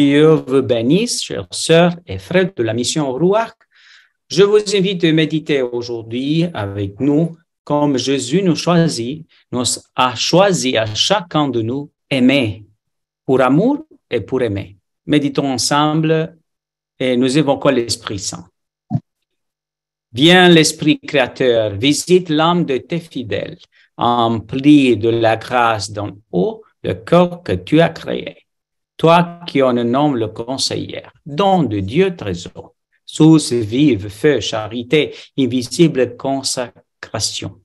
Dieu vous bénisse, chers sœurs et frères de la mission Rouac. Je vous invite à méditer aujourd'hui avec nous comme Jésus nous choisit, nous a choisi à chacun de nous aimer pour amour et pour aimer. Méditons ensemble et nous évoquons l'Esprit Saint. Viens l'Esprit créateur, visite l'âme de tes fidèles, emplis de la grâce d'en haut le corps que tu as créé toi qui en nomme le conseillère, don de Dieu trésor, source vive, feu, charité, invisible consacration.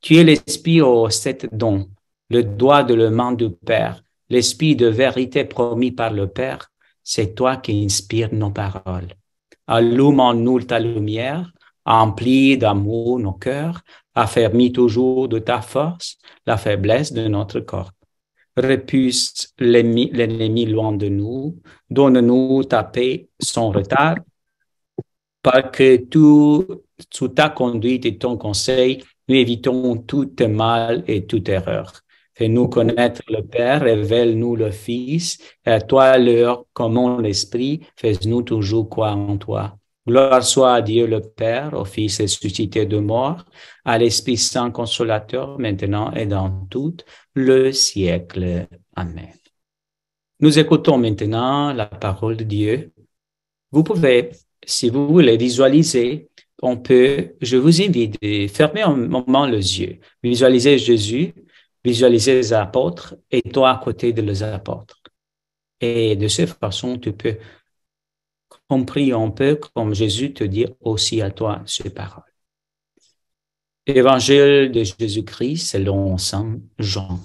Tu es l'esprit aux sept dons, le doigt de la main du Père, l'esprit de vérité promis par le Père, c'est toi qui inspires nos paroles. Allume en nous ta lumière, emplis d'amour nos cœurs, affermis toujours de ta force la faiblesse de notre corps repousse l'ennemi loin de nous, donne-nous ta paix sans retard, parce que tout, sous ta conduite et ton conseil, nous évitons tout mal et toute erreur. Fais-nous connaître le Père, révèle-nous le Fils, et à toi l'heure, comment l'Esprit, fais-nous toujours quoi en toi. Gloire soit à Dieu le Père, au Fils ressuscité de mort, à l'Esprit Saint Consolateur, maintenant et dans tout le siècle. Amen. Nous écoutons maintenant la parole de Dieu. Vous pouvez, si vous voulez visualiser, on peut, je vous invite fermer un moment les yeux. Visualisez Jésus, visualisez les apôtres et toi à côté de les apôtres. Et de cette façon, tu peux on prie un peu comme Jésus te dit aussi à toi ces paroles. Évangile de Jésus-Christ selon Saint Jean.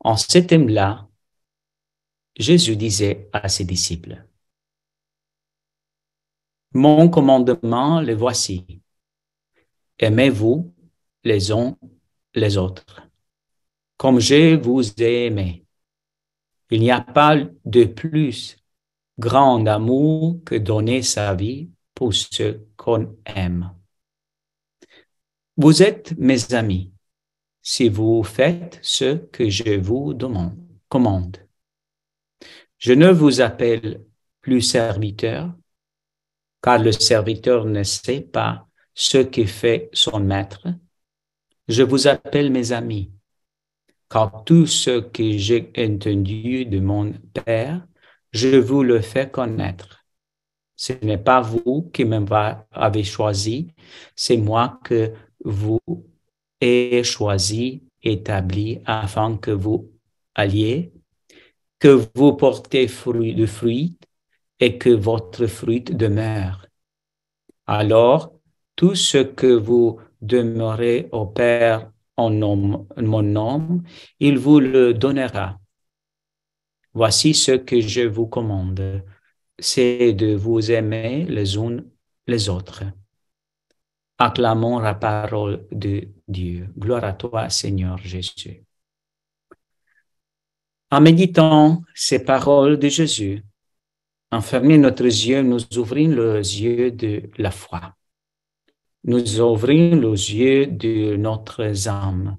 En cet thème-là, Jésus disait à ses disciples, Mon commandement le voici. Aimez-vous les uns les autres, comme je vous ai aimé. Il n'y a pas de plus grand amour que donner sa vie pour ceux qu'on aime. Vous êtes mes amis si vous faites ce que je vous demande, commande. Je ne vous appelle plus serviteur, car le serviteur ne sait pas ce que fait son maître. Je vous appelle mes amis, car tout ce que j'ai entendu de mon Père, je vous le fais connaître. Ce n'est pas vous qui m'avez choisi, c'est moi que vous avez choisi, établi, afin que vous alliez, que vous portez fruit de fruit et que votre fruit demeure. Alors, tout ce que vous demeurez au Père en mon nom, il vous le donnera Voici ce que je vous commande, c'est de vous aimer les uns les autres. Acclamons la parole de Dieu. Gloire à toi, Seigneur Jésus. En méditant ces paroles de Jésus, en fermant nos yeux, nous ouvrons les yeux de la foi. Nous ouvrons les yeux de notre âme.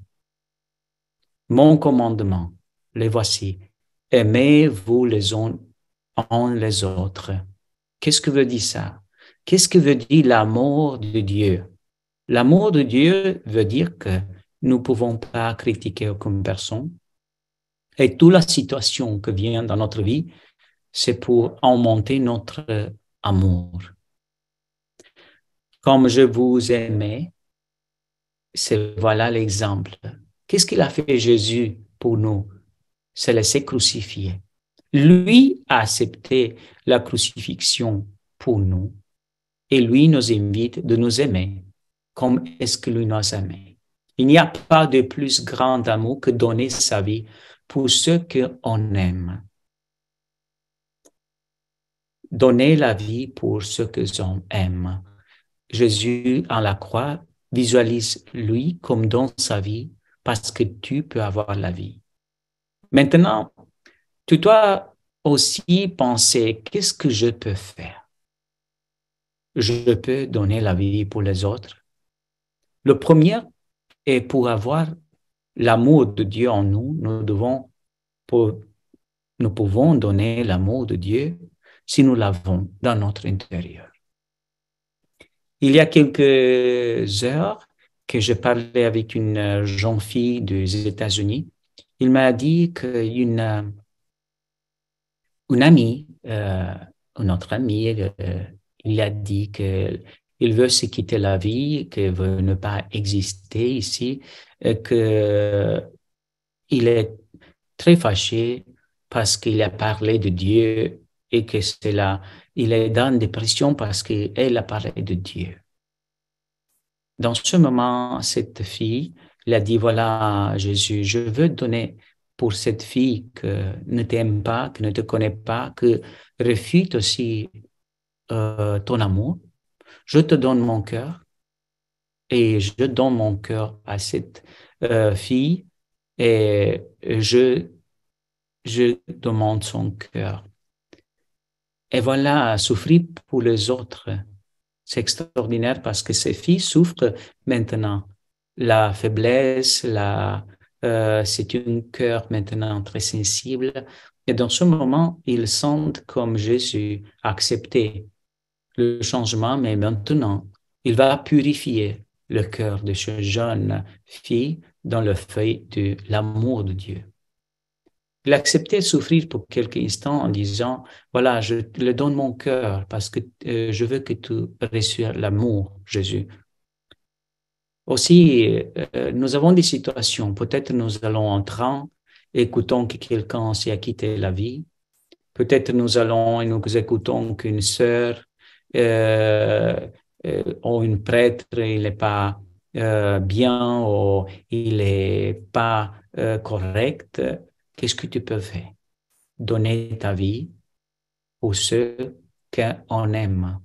Mon commandement, les voici, Aimez-vous les uns en les autres. Qu'est-ce que veut dire ça? Qu'est-ce que veut dire l'amour de Dieu? L'amour de Dieu veut dire que nous ne pouvons pas critiquer aucune personne. Et toute la situation que vient dans notre vie, c'est pour augmenter notre amour. Comme je vous aimais, c'est voilà l'exemple. Qu'est-ce qu'il a fait Jésus pour nous? se laisser crucifier. Lui a accepté la crucifixion pour nous et lui nous invite de nous aimer comme est-ce que lui nous aimé. Il n'y a pas de plus grand amour que donner sa vie pour ceux qu'on aime. Donner la vie pour ceux que l'on aime. Jésus, en la croix, visualise lui comme dans sa vie parce que tu peux avoir la vie. Maintenant, tu dois aussi penser, qu'est-ce que je peux faire? Je peux donner la vie pour les autres. Le premier est pour avoir l'amour de Dieu en nous, nous devons, nous pouvons donner l'amour de Dieu si nous l'avons dans notre intérieur. Il y a quelques heures que je parlais avec une jeune fille des États-Unis il m'a dit qu'une euh, une amie, euh, une autre amie, euh, il a dit que il veut se quitter la vie, qu'il veut ne pas exister ici, et que euh, il est très fâché parce qu'il a parlé de Dieu et que cela il est dans une dépression parce qu'elle a parlé de Dieu. Dans ce moment, cette fille il a dit, voilà, Jésus, je veux donner pour cette fille que ne t'aime pas, que ne te connaît pas, que refuse aussi euh, ton amour. Je te donne mon cœur et je donne mon cœur à cette euh, fille et je, je demande son cœur. Et voilà, souffrir pour les autres. C'est extraordinaire parce que ces filles souffrent maintenant la faiblesse, la, euh, c'est un cœur maintenant très sensible. Et dans ce moment, il sentent comme Jésus accepté le changement, mais maintenant, il va purifier le cœur de ce jeune fille dans le feuille de l'amour de Dieu. Il acceptait de souffrir pour quelques instants en disant, voilà, je le donne mon cœur parce que euh, je veux que tu reçois l'amour, Jésus, aussi, euh, nous avons des situations, peut-être nous allons en train, écoutons que quelqu'un s'est quitté la vie, peut-être nous allons et nous écoutons qu'une sœur euh, euh, ou une prêtre, il n'est pas bien ou il n'est pas correct. Qu'est-ce que tu peux faire? Donner ta vie pour ceux qu'on aime.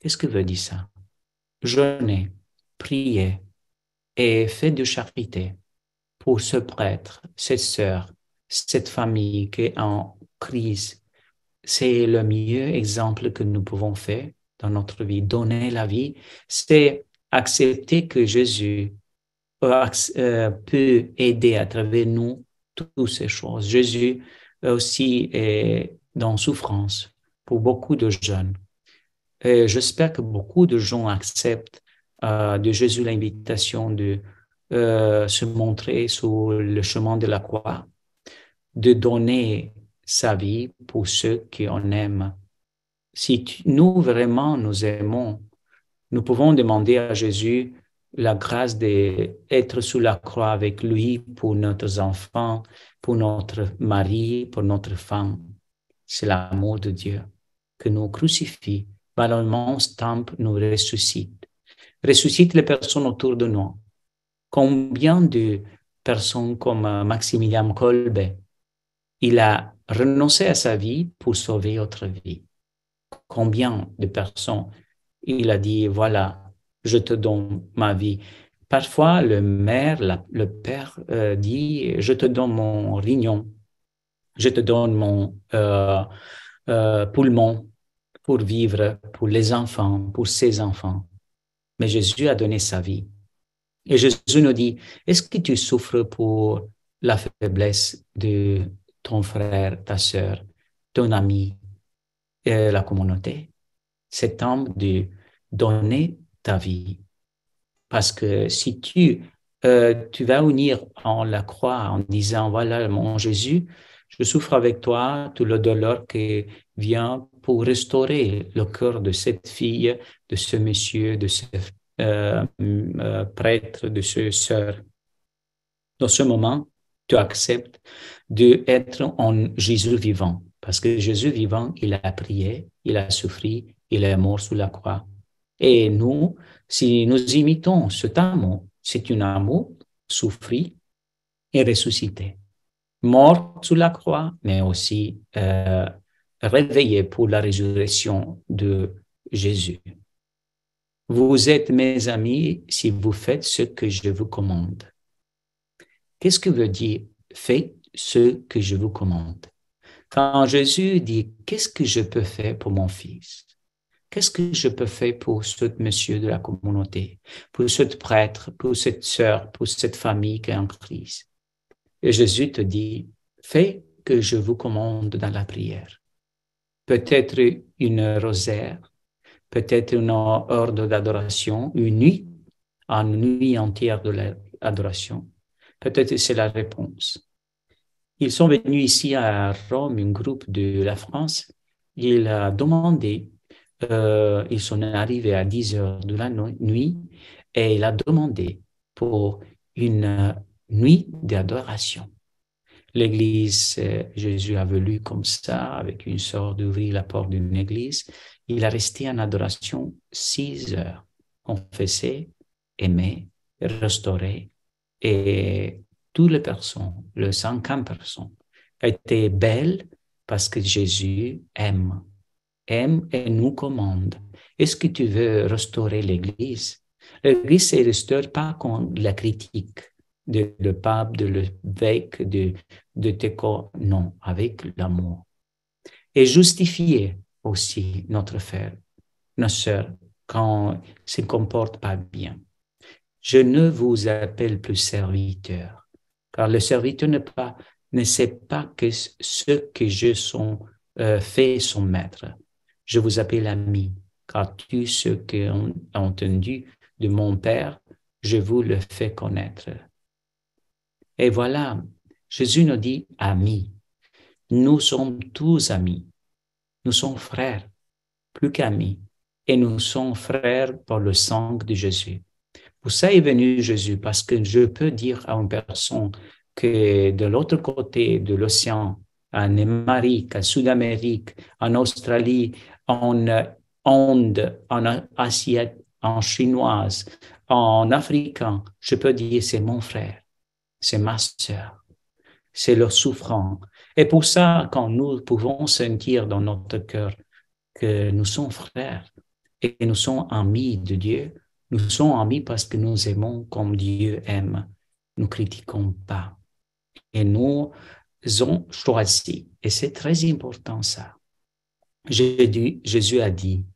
Qu'est-ce que veut dire ça? Jeûner, prier, et fait de charité pour ce prêtre, cette sœur, cette famille qui est en crise. C'est le meilleur exemple que nous pouvons faire dans notre vie. Donner la vie, c'est accepter que Jésus euh, euh, peut aider à travers nous toutes ces choses. Jésus aussi est dans souffrance pour beaucoup de jeunes. J'espère que beaucoup de gens acceptent de Jésus l'invitation de euh, se montrer sur le chemin de la croix, de donner sa vie pour ceux qu'on aime. Si nous vraiment nous aimons, nous pouvons demander à Jésus la grâce d'être sous la croix avec lui pour nos enfants, pour notre mari, pour notre femme. C'est l'amour de Dieu que nous crucifie, malheureusement, stampe, nous ressuscite ressuscite les personnes autour de nous. Combien de personnes comme euh, Maximilien Kolbe, il a renoncé à sa vie pour sauver autre vie. Combien de personnes il a dit, voilà, je te donne ma vie. Parfois, le maire, le père euh, dit, je te donne mon rignon, je te donne mon euh, euh poumon pour vivre, pour les enfants, pour ses enfants mais Jésus a donné sa vie. Et Jésus nous dit, est-ce que tu souffres pour la faiblesse de ton frère, ta sœur, ton ami, et la communauté C'est temps de donner ta vie. Parce que si tu, euh, tu vas unir en la croix en disant, voilà mon Jésus, je souffre avec toi tout le douleur qui vient pour restaurer le cœur de cette fille, de ce monsieur, de ce euh, euh, prêtre, de ce sœur. Dans ce moment, tu acceptes d'être en Jésus vivant, parce que Jésus vivant, il a prié, il a souffert, il est mort sous la croix. Et nous, si nous imitons cet amour, c'est un amour souffri et ressuscité mort sous la croix, mais aussi euh, réveillé pour la résurrection de Jésus. Vous êtes mes amis si vous faites ce que je vous commande. Qu'est-ce que veut dire faites ce que je vous commande? Quand Jésus dit qu'est-ce que je peux faire pour mon fils? Qu'est-ce que je peux faire pour ce monsieur de la communauté, pour ce prêtre, pour cette sœur, pour cette famille qui est en crise? Et Jésus te dit, fais que je vous commande dans la prière. Peut-être une rosaire, peut-être une ordre d'adoration, une nuit, une nuit entière de l'adoration. Peut-être c'est la réponse. Ils sont venus ici à Rome, un groupe de la France. Il a demandé, euh, ils sont arrivés à 10 heures de la nuit et il a demandé pour une nuit d'adoration. L'Église, euh, Jésus a voulu comme ça, avec une sorte d'ouvrir la porte d'une Église. Il a resté en adoration six heures, confessé, aimé, restauré, et toutes les personnes, le 50 personnes, étaient belles parce que Jésus aime, aime et nous commande. Est-ce que tu veux restaurer l'Église? L'Église ne restaure pas contre la critique de le pape, de l'évêque, de, de corps, Non, avec l'amour. Et justifier aussi notre frère, notre sœur, quand ne se comporte pas bien. Je ne vous appelle plus serviteur, car le serviteur ne, pas, ne sait pas que ce que je sont, euh, fait son maître. Je vous appelle ami, car tout ce que j'ai entendu de mon Père, je vous le fais connaître. Et voilà, Jésus nous dit amis. Nous sommes tous amis. Nous sommes frères, plus qu'amis. Et nous sommes frères par le sang de Jésus. Pour ça est venu Jésus, parce que je peux dire à une personne que de l'autre côté de l'océan, en Amérique, en Sud-Amérique, en Australie, en euh, Inde, en Asie, en Chinoise, en Africain, je peux dire c'est mon frère c'est ma soeur, c'est leur souffrance. Et pour ça, quand nous pouvons sentir dans notre cœur que nous sommes frères et nous sommes amis de Dieu, nous sommes amis parce que nous aimons comme Dieu aime. Nous critiquons pas. Et nous avons choisi. Et c'est très important ça. Jésus, Jésus a dit,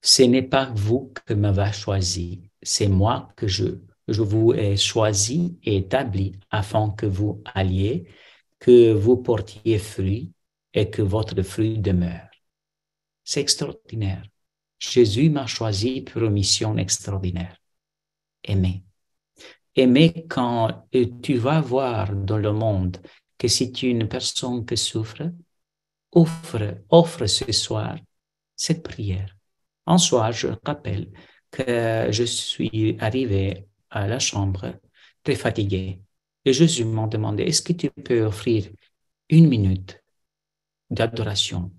ce n'est pas vous que m'avez choisi, c'est moi que je je vous ai choisi et établi afin que vous alliez, que vous portiez fruit et que votre fruit demeure. C'est extraordinaire. Jésus m'a choisi pour une mission extraordinaire. Aimer. Aimer quand tu vas voir dans le monde que si une personne qui souffre, offre, offre ce soir cette prière. En soi, je rappelle que je suis arrivé à la chambre, très fatigué. Et Jésus m'a demandé, est-ce que tu peux offrir une minute d'adoration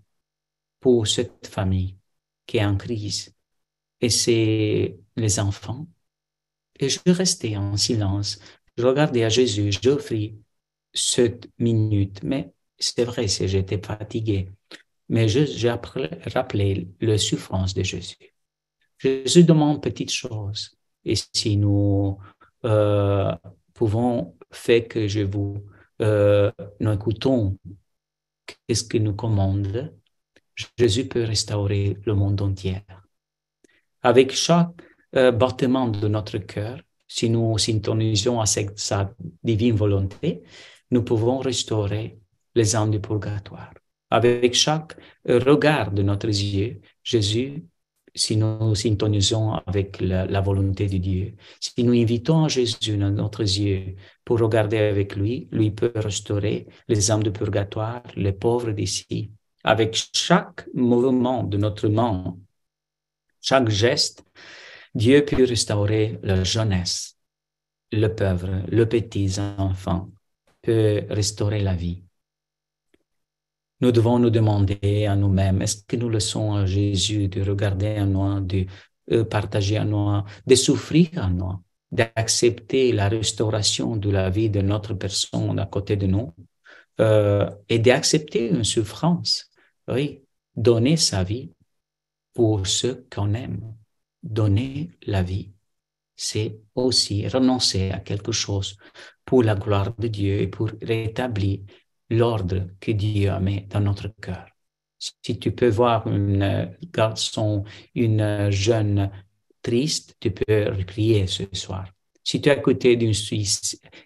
pour cette famille qui est en crise et c'est les enfants. Et je restais en silence. Je regardais à Jésus, j'offris cette minute, mais c'est vrai, j'étais fatigué. Mais j'ai rappelé la souffrance de Jésus. Jésus demande petite chose et si nous euh, pouvons faire que je vous, euh, nous écoutons qu'est-ce qu'il nous commande, Jésus peut restaurer le monde entier. Avec chaque euh, battement de notre cœur, si nous s'intonisons à sa divine volonté, nous pouvons restaurer les âmes du purgatoire. Avec chaque regard de notre yeux, Jésus si nous sintonisons avec la, volonté de Dieu. Si nous invitons Jésus dans notre yeux pour regarder avec lui, lui peut restaurer les âmes de purgatoire, les pauvres d'ici. Avec chaque mouvement de notre main, chaque geste, Dieu peut restaurer la jeunesse, le pauvre, le petit enfant, peut restaurer la vie nous devons nous demander à nous-mêmes, est-ce que nous laissons à Jésus de regarder à nous, de euh, partager à nous, de souffrir à nous, d'accepter la restauration de la vie de notre personne à côté de nous euh, et d'accepter une souffrance. Oui, donner sa vie pour ceux qu'on aime. Donner la vie, c'est aussi renoncer à quelque chose pour la gloire de Dieu et pour rétablir l'ordre que Dieu met dans notre cœur. Si tu peux voir une garçon, une jeune triste, tu peux prier ce soir. Si tu as écouté d'une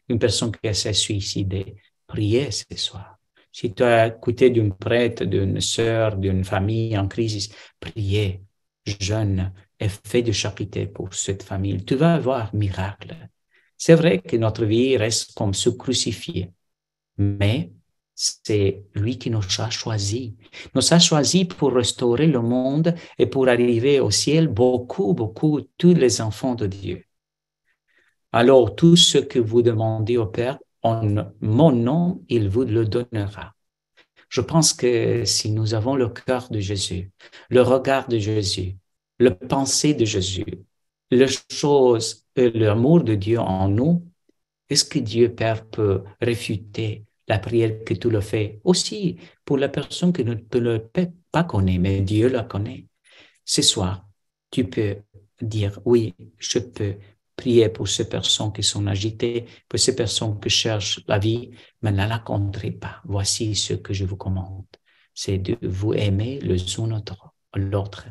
une personne qui s'est suicidée, prier ce soir. Si tu as écouté côté prêtre, d'une sœur, d'une famille en crise, prier, Jeune et fais de charité pour cette famille. Tu vas avoir miracle. C'est vrai que notre vie reste comme se crucifier, mais c'est lui qui nous a choisis. Nous a choisis pour restaurer le monde et pour arriver au ciel, beaucoup, beaucoup, tous les enfants de Dieu. Alors, tout ce que vous demandez au Père, en mon nom, il vous le donnera. Je pense que si nous avons le cœur de Jésus, le regard de Jésus, le pensée de Jésus, les choses, et l'amour de Dieu en nous, est-ce que Dieu Père peut réfuter la prière que tu le fais. Aussi, pour la personne que ne te le pas connaît, mais Dieu la connaît. Ce soir, tu peux dire, oui, je peux prier pour ces personnes qui sont agitées, pour ces personnes qui cherchent la vie, mais ne la pas. Voici ce que je vous commande. C'est de vous aimer le un l'autre.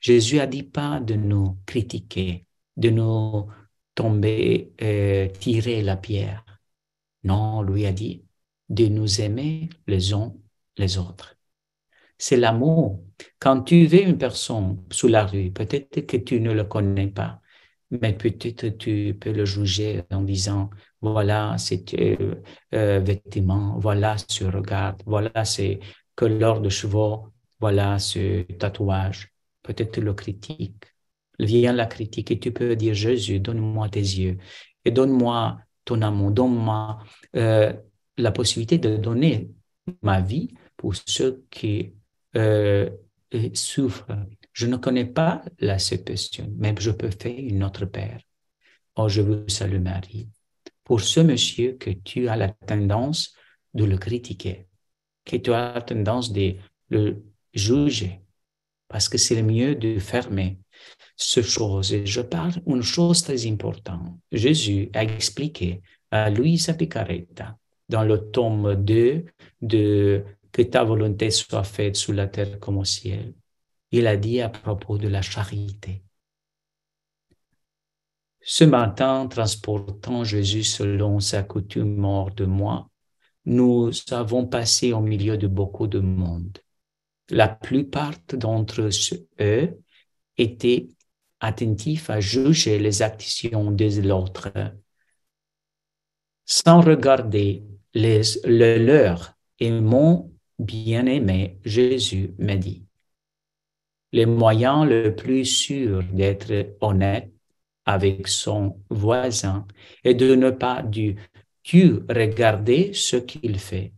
Jésus a dit pas de nous critiquer, de nous tomber, euh, tirer la pierre. Non, lui a dit, de nous aimer les uns les autres. C'est l'amour. Quand tu vois une personne sous la rue, peut-être que tu ne le connais pas, mais peut-être tu peux le juger en disant, voilà c'est euh, euh vêtements, voilà ce regard, voilà ces couleurs de cheveux, voilà ce tatouage. Peut-être le critique. Vient la critique et tu peux dire, Jésus, donne-moi tes yeux et donne-moi ton amour, donne-moi euh, la possibilité de donner ma vie pour ceux qui euh, euh, souffrent. Je ne connais pas la situation, mais je peux faire une autre paire. Oh, je vous salue Marie. Pour ce monsieur que tu as la tendance de le critiquer, que tu as la tendance de le juger, parce que c'est le mieux de fermer ce chose. Et je parle une chose très importante. Jésus a expliqué à Luisa Picaretta dans le tome 2 de Que ta volonté soit faite sous la terre comme au ciel. Il a dit à propos de la charité. Ce matin, transportant Jésus selon sa coutume hors de moi, nous avons passé au milieu de beaucoup de monde. La plupart d'entre eux étaient attentifs à juger les actions des autres, sans regarder le leur et mon bien-aimé Jésus m'a dit. Le moyen le plus sûr d'être honnête avec son voisin est de ne pas du tout regarder ce qu'il fait,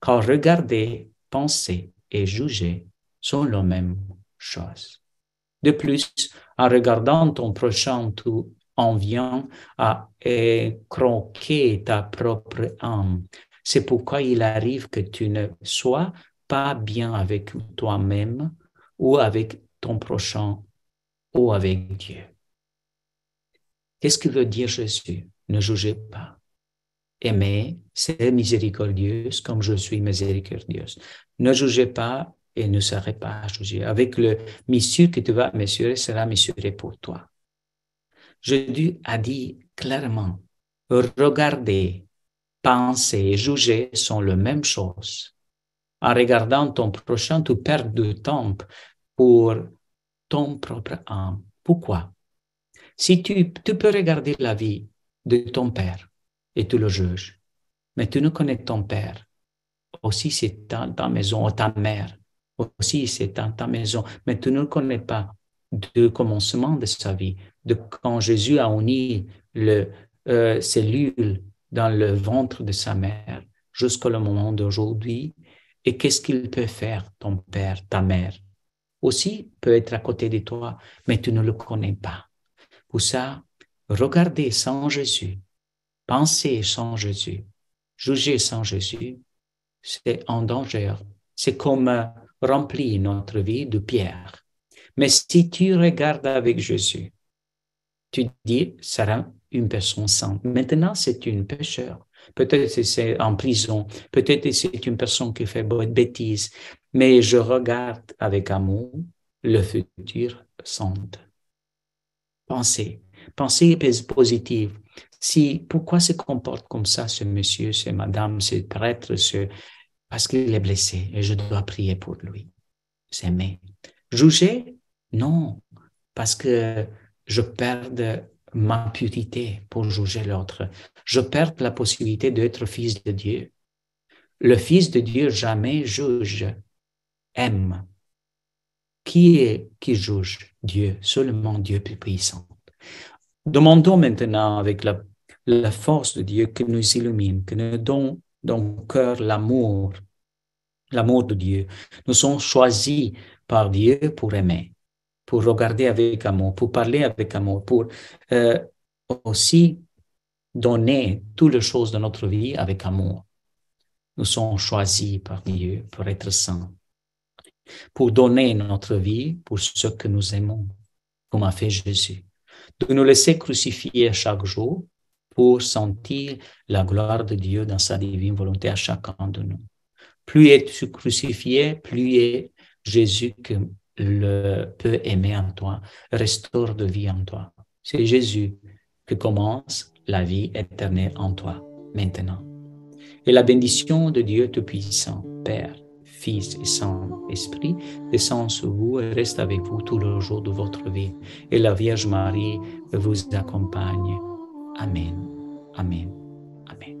car regarder, penser et juger sont la même chose. De plus, en regardant ton prochain, tout en vient à croquer ta propre âme. C'est pourquoi il arrive que tu ne sois pas bien avec toi-même ou avec ton prochain ou avec Dieu. Qu'est-ce que veut dire Jésus Ne jugez pas. Aimez, c'est miséricordieux comme je suis miséricordieuse. Ne jugez pas et ne serez pas jugé. Avec le monsieur que tu vas mesurer sera mesuré pour toi. Jésus a dit clairement, regarder, penser et juger sont la même chose. En regardant ton prochain, tu perds du temps pour ton propre âme. Pourquoi? Si tu, peux regarder la vie de ton père et tu le juges, mais tu ne connais ton père. Aussi, c'est dans ta maison, ou ta mère. Aussi, c'est dans ta maison, mais tu ne connais pas du commencement de sa vie, de quand Jésus a uni le euh, cellule dans le ventre de sa mère jusqu'au moment d'aujourd'hui et qu'est-ce qu'il peut faire, ton père, ta mère. Aussi peut être à côté de toi, mais tu ne le connais pas. Pour ça, regarder sans Jésus, penser sans Jésus, juger sans Jésus, c'est en danger. C'est comme euh, remplir notre vie de pierre mais si tu regardes avec Jésus, tu dis, Sarah, une personne sainte. Maintenant, c'est une pêcheur. Peut-être c'est en prison, peut-être c'est une personne qui fait de bêtises, mais je regarde avec amour le futur sainte. Pensez, pensez positive. Si, pourquoi se comporte comme ça ce monsieur, ce madame, ce prêtre, ce... parce qu'il est blessé et je dois prier pour lui. mais Juger, non, parce que je perds ma purité pour juger l'autre. Je perds la possibilité d'être fils de Dieu. Le fils de Dieu jamais juge, aime. Qui est qui juge Dieu Seulement Dieu plus puissant. Demandons maintenant avec la, force de Dieu que nous illumine, que nous donne dans le cœur l'amour, l'amour de Dieu. Nous sommes choisis par Dieu pour aimer pour regarder avec amour, pour parler avec amour, pour euh, aussi donner toutes les choses de notre vie avec amour. Nous sommes choisis par Dieu pour être saints, pour donner notre vie pour ce que nous aimons, comme a fait Jésus, de nous laisser crucifier chaque jour pour sentir la gloire de Dieu dans sa divine volonté à chacun de nous. Plus es crucifié, plus est Jésus que le peut aimer en toi, restaure de vie en toi. C'est Jésus que commence la vie éternelle en toi, maintenant. Et la bénédiction de Dieu Tout-Puissant, Père, Fils et Saint-Esprit, descend sur vous et reste avec vous tous les jours de votre vie. Et la Vierge Marie vous accompagne. Amen. Amen. Amen.